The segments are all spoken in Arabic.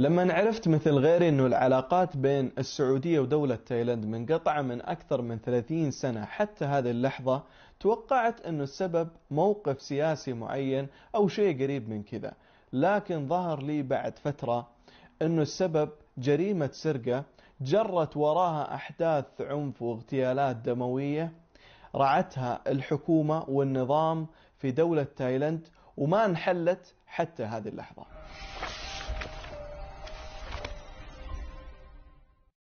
لما عرفت مثل غيري أنه العلاقات بين السعودية ودولة تايلاند منقطعة من أكثر من 30 سنة حتى هذه اللحظة توقعت أن السبب موقف سياسي معين أو شيء قريب من كذا لكن ظهر لي بعد فترة أنه السبب جريمة سرقة جرت وراها أحداث عنف واغتيالات دموية رعتها الحكومة والنظام في دولة تايلاند وما انحلت حتى هذه اللحظة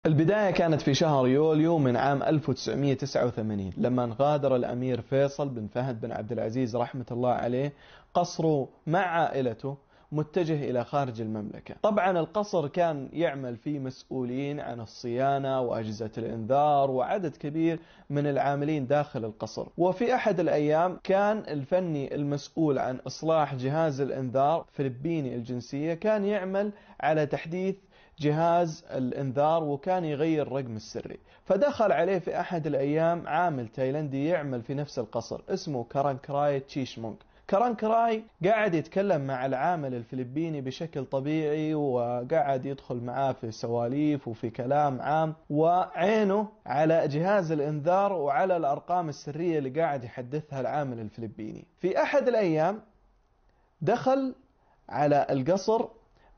البداية كانت في شهر يوليو من عام 1989 لما غادر الأمير فيصل بن فهد بن عبد العزيز رحمة الله عليه قصره مع عائلته متجه إلى خارج المملكة طبعا القصر كان يعمل فيه مسؤولين عن الصيانة وأجهزة الإنذار وعدد كبير من العاملين داخل القصر وفي أحد الأيام كان الفني المسؤول عن إصلاح جهاز الإنذار فلبيني الجنسية كان يعمل على تحديث جهاز الانذار وكان يغير الرقم السري فدخل عليه في احد الايام عامل تايلندي يعمل في نفس القصر اسمه كرانكراي تشيشمونج كرانكراي قاعد يتكلم مع العامل الفلبيني بشكل طبيعي وقاعد يدخل معاه في سواليف وفي كلام عام وعينه على جهاز الانذار وعلى الارقام السريه اللي قاعد يحدثها العامل الفلبيني في احد الايام دخل على القصر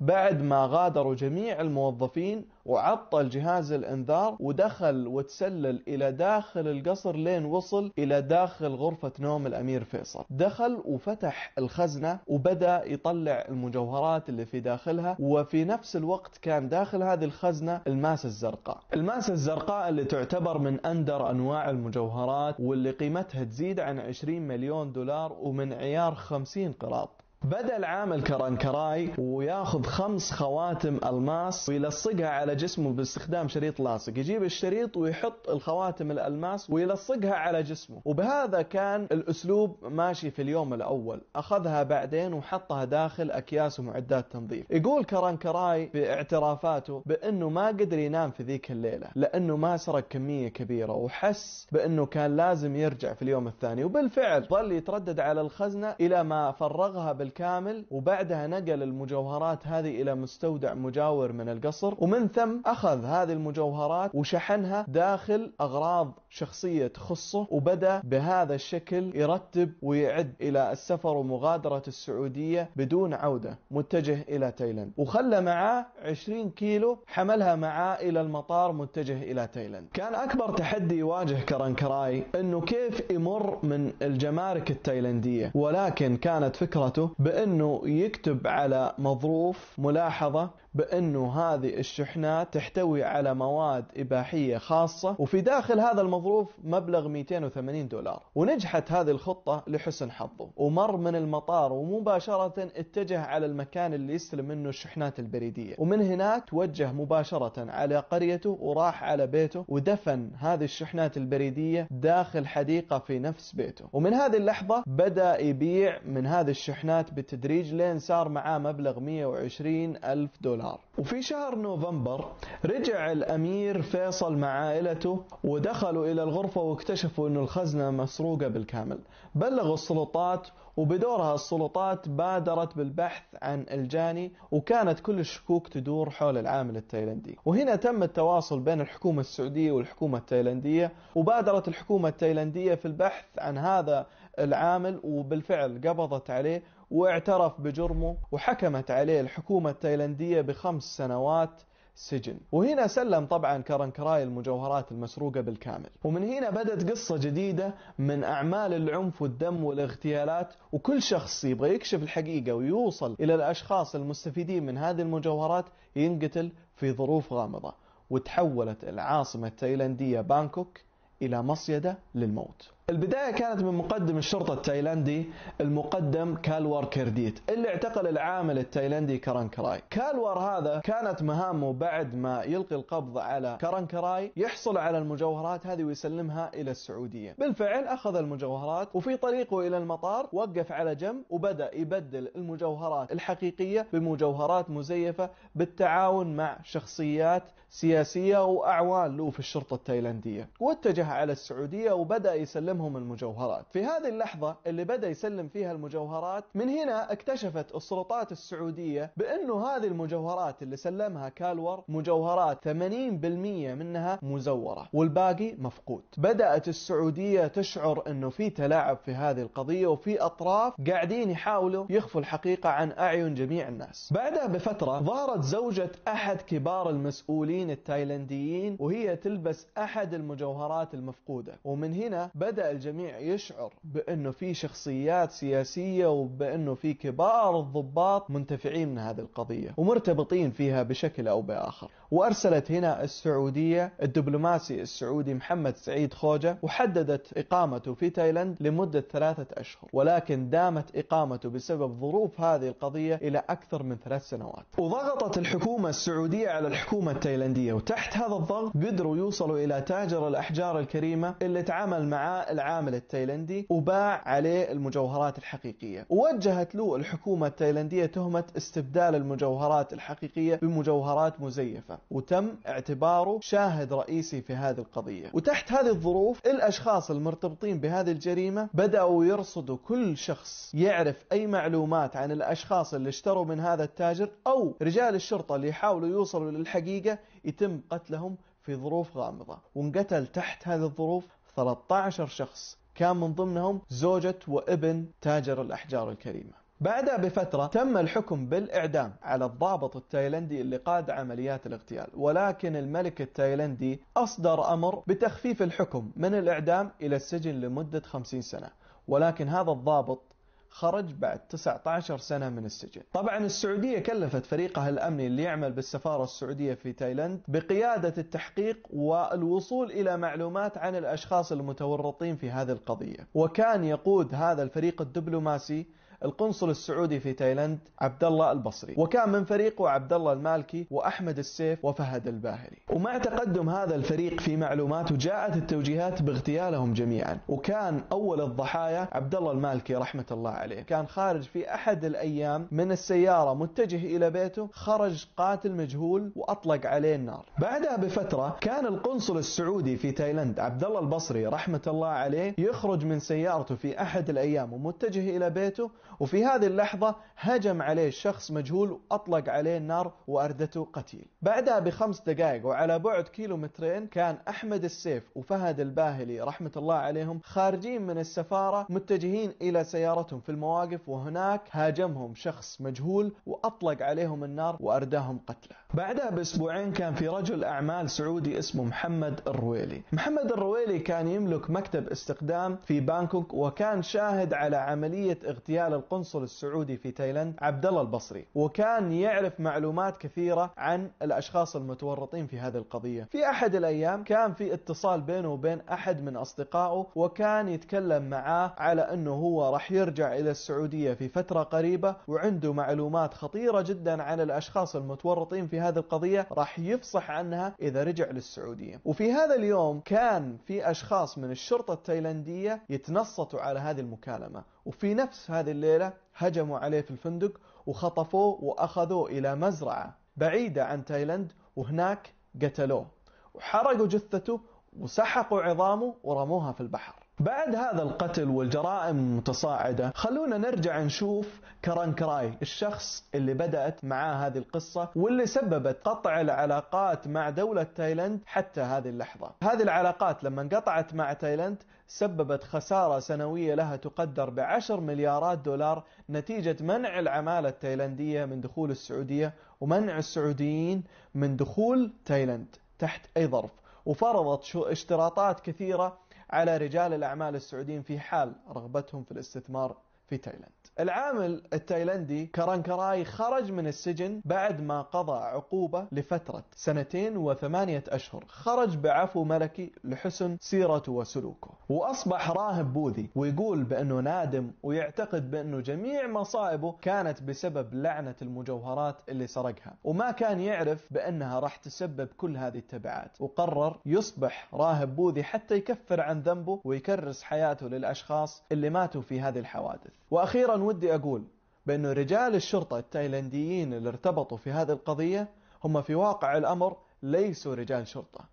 بعد ما غادروا جميع الموظفين وعطل جهاز الانذار ودخل وتسلل الى داخل القصر لين وصل الى داخل غرفة نوم الامير فيصل دخل وفتح الخزنة وبدأ يطلع المجوهرات اللي في داخلها وفي نفس الوقت كان داخل هذه الخزنة الماسة الزرقاء الماسة الزرقاء اللي تعتبر من اندر انواع المجوهرات واللي قيمتها تزيد عن 20 مليون دولار ومن عيار 50 قراط بدا العامل كرانكراي وياخذ خمس خواتم الماس ويلصقها على جسمه باستخدام شريط لاصق يجيب الشريط ويحط الخواتم الالماس ويلصقها على جسمه وبهذا كان الاسلوب ماشي في اليوم الاول اخذها بعدين وحطها داخل اكياس ومعدات تنظيف يقول كرانكراي في اعترافاته بانه ما قدر ينام في ذيك الليله لانه ما سرق كميه كبيره وحس بانه كان لازم يرجع في اليوم الثاني وبالفعل ظل يتردد على الخزنه الى ما فرغها بال الكامل وبعدها نقل المجوهرات هذه إلى مستودع مجاور من القصر ومن ثم أخذ هذه المجوهرات وشحنها داخل أغراض شخصية تخصه وبدأ بهذا الشكل يرتب ويعد إلى السفر ومغادرة السعودية بدون عودة متجه إلى تايلاند وخلى معاه 20 كيلو حملها معاه إلى المطار متجه إلى تايلاند كان أكبر تحدي يواجه كرانكراي أنه كيف يمر من الجمارك التايلندية ولكن كانت فكرته بأنه يكتب على مظروف ملاحظة بأنه هذه الشحنات تحتوي على مواد إباحية خاصة وفي داخل هذا المظروف مبلغ 280 دولار ونجحت هذه الخطة لحسن حظه ومر من المطار ومباشرة اتجه على المكان اللي يستلم منه الشحنات البريدية ومن هناك توجه مباشرة على قريته وراح على بيته ودفن هذه الشحنات البريدية داخل حديقة في نفس بيته ومن هذه اللحظة بدأ يبيع من هذه الشحنات بالتدريج لين صار معاه مبلغ 120 ألف دولار دولار وفي شهر نوفمبر رجع الأمير فيصل مع عائلته ودخلوا إلى الغرفة واكتشفوا أن الخزنة مسروقة بالكامل بلغوا السلطات وبدورها السلطات بادرت بالبحث عن الجاني وكانت كل الشكوك تدور حول العامل التايلندي وهنا تم التواصل بين الحكومة السعودية والحكومة التايلندية وبادرت الحكومة التايلندية في البحث عن هذا العامل وبالفعل قبضت عليه واعترف بجرمه وحكمت عليه الحكومة التايلندية بخمس سنوات سجن وهنا سلم طبعا كراي المجوهرات المسروقة بالكامل ومن هنا بدت قصة جديدة من أعمال العنف والدم والاغتيالات وكل شخص يبغى يكشف الحقيقة ويوصل إلى الأشخاص المستفيدين من هذه المجوهرات ينقتل في ظروف غامضة وتحولت العاصمة التايلندية بانكوك إلى مصيدة للموت البداية كانت من مقدم الشرطة التايلندي المقدم كالوار كرديت اللي اعتقل العامل التايلندي كرانكراي كراي كالوار هذا كانت مهامه بعد ما يلقي القبض على كرانكراي كراي يحصل على المجوهرات هذه ويسلمها إلى السعودية بالفعل أخذ المجوهرات وفي طريقه إلى المطار وقف على جنب وبدأ يبدل المجوهرات الحقيقية بمجوهرات مزيفة بالتعاون مع شخصيات سياسية وأعوان له في الشرطة التايلاندية واتجه على السعودية وبدأ يسلمهم المجوهرات في هذه اللحظة اللي بدأ يسلم فيها المجوهرات من هنا اكتشفت السلطات السعودية بأنه هذه المجوهرات اللي سلمها كالور مجوهرات 80% منها مزورة والباقي مفقود بدأت السعودية تشعر أنه في تلاعب في هذه القضية وفي أطراف قاعدين يحاولوا يخفوا الحقيقة عن أعين جميع الناس بعدها بفترة ظهرت زوجة أحد كبار المسؤولين المطربين التايلنديين وهي تلبس أحد المجوهرات المفقودة ومن هنا بدأ الجميع يشعر بأنه في شخصيات سياسية وبأنه في كبار الضباط منتفعين من هذه القضية ومرتبطين فيها بشكل أو بآخر وأرسلت هنا السعودية الدبلوماسي السعودي محمد سعيد خوجة وحددت إقامته في تايلاند لمدة ثلاثة أشهر ولكن دامت إقامته بسبب ظروف هذه القضية إلى أكثر من ثلاث سنوات وضغطت الحكومة السعودية على الحكومة التايلاندية وتحت هذا الضغط قدروا يوصلوا إلى تاجر الأحجار الكريمة اللي تعامل معاه العامل التايلندي وباع عليه المجوهرات الحقيقية ووجهت له الحكومة التايلاندية تهمة استبدال المجوهرات الحقيقية بمجوهرات مزيفة وتم اعتباره شاهد رئيسي في هذه القضية وتحت هذه الظروف الأشخاص المرتبطين بهذه الجريمة بدأوا يرصدوا كل شخص يعرف أي معلومات عن الأشخاص اللي اشتروا من هذا التاجر أو رجال الشرطة اللي يحاولوا يوصلوا للحقيقة يتم قتلهم في ظروف غامضة وانقتل تحت هذه الظروف 13 شخص كان من ضمنهم زوجة وابن تاجر الأحجار الكريمة بعدها بفترة تم الحكم بالإعدام على الضابط التايلندي اللي قاد عمليات الاغتيال ولكن الملك التايلندي أصدر أمر بتخفيف الحكم من الإعدام إلى السجن لمدة 50 سنة ولكن هذا الضابط خرج بعد 19 سنة من السجن طبعا السعودية كلفت فريقها الأمني اللي يعمل بالسفارة السعودية في تايلند بقيادة التحقيق والوصول إلى معلومات عن الأشخاص المتورطين في هذه القضية وكان يقود هذا الفريق الدبلوماسي القنصل السعودي في تايلاند عبد الله البصري وكان من فريقه عبد الله المالكي واحمد السيف وفهد الباهلي ومع تقدم هذا الفريق في معلوماته جاءت التوجيهات باغتيالهم جميعا وكان اول الضحايا عبد الله المالكي رحمه الله عليه كان خارج في احد الايام من السياره متجه الى بيته خرج قاتل مجهول واطلق عليه النار بعدها بفتره كان القنصل السعودي في تايلاند عبد الله البصري رحمه الله عليه يخرج من سيارته في احد الايام ومتجه الى بيته وفي هذه اللحظة هجم عليه شخص مجهول وأطلق عليه النار وأردته قتيل بعدها بخمس دقائق وعلى بعد كيلومترين كان أحمد السيف وفهد الباهلي رحمة الله عليهم خارجين من السفارة متجهين إلى سيارتهم في المواقف وهناك هاجمهم شخص مجهول وأطلق عليهم النار وأرداهم قتله بعدها باسبوعين كان في رجل اعمال سعودي اسمه محمد الرويلي، محمد الرويلي كان يملك مكتب استخدام في بانكوك وكان شاهد على عمليه اغتيال القنصل السعودي في تايلاند عبد الله البصري، وكان يعرف معلومات كثيره عن الاشخاص المتورطين في هذه القضيه، في احد الايام كان في اتصال بينه وبين احد من اصدقائه وكان يتكلم معاه على انه هو راح يرجع الى السعوديه في فتره قريبه وعنده معلومات خطيره جدا عن الاشخاص المتورطين في هذه القضية راح يفصح عنها إذا رجع للسعودية وفي هذا اليوم كان في أشخاص من الشرطة التايلاندية يتنصتوا على هذه المكالمة وفي نفس هذه الليلة هجموا عليه في الفندق وخطفوه وأخذوه إلى مزرعة بعيدة عن تايلاند وهناك قتلوه وحرقوا جثته وسحقوا عظامه ورموها في البحر بعد هذا القتل والجرائم المتصاعدة خلونا نرجع نشوف كران كراي الشخص اللي بدأت معاه هذه القصة واللي سببت قطع العلاقات مع دولة تايلاند حتى هذه اللحظة هذه العلاقات لما انقطعت مع تايلاند سببت خسارة سنوية لها تقدر بعشر مليارات دولار نتيجة منع العمالة التايلاندية من دخول السعودية ومنع السعوديين من دخول تايلاند تحت أي ظرف وفرضت اشتراطات كثيرة على رجال الأعمال السعوديين في حال رغبتهم في الاستثمار في تايلاند العامل التايلندي كرانكراي خرج من السجن بعد ما قضى عقوبة لفترة سنتين وثمانية أشهر خرج بعفو ملكي لحسن سيرته وسلوكه وأصبح راهب بوذي ويقول بأنه نادم ويعتقد بأنه جميع مصائبه كانت بسبب لعنة المجوهرات اللي سرقها وما كان يعرف بأنها راح تسبب كل هذه التبعات وقرر يصبح راهب بوذي حتى يكفر عن ذنبه ويكرس حياته للأشخاص اللي ماتوا في هذه الحوادث وأخيرا ودي أقول بأن رجال الشرطة التايلنديين اللي ارتبطوا في هذه القضية هم في واقع الأمر ليسوا رجال شرطة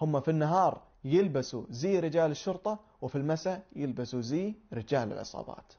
هم في النهار يلبسوا زي رجال الشرطة وفي المساء يلبسوا زي رجال العصابات